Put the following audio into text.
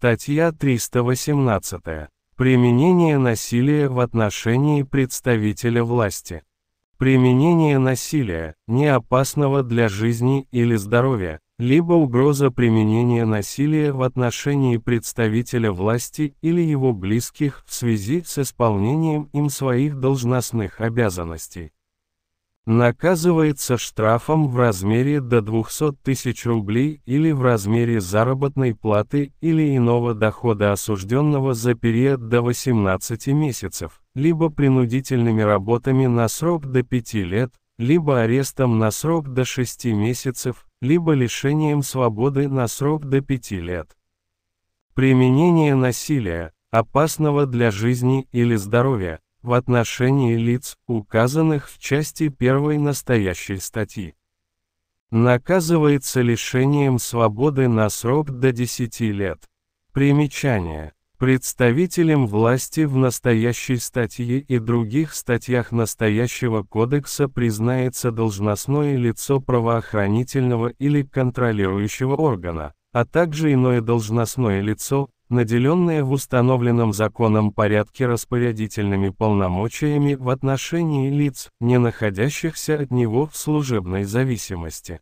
Статья 318. Применение насилия в отношении представителя власти. Применение насилия, не опасного для жизни или здоровья, либо угроза применения насилия в отношении представителя власти или его близких в связи с исполнением им своих должностных обязанностей наказывается штрафом в размере до 200 тысяч рублей или в размере заработной платы или иного дохода осужденного за период до 18 месяцев, либо принудительными работами на срок до 5 лет, либо арестом на срок до 6 месяцев, либо лишением свободы на срок до 5 лет. Применение насилия, опасного для жизни или здоровья, в отношении лиц, указанных в части первой настоящей статьи. Наказывается лишением свободы на срок до 10 лет. Примечание. Представителям власти в настоящей статье и других статьях настоящего кодекса признается должностное лицо правоохранительного или контролирующего органа, а также иное должностное лицо, наделенные в установленном законом порядке распорядительными полномочиями в отношении лиц, не находящихся от него в служебной зависимости.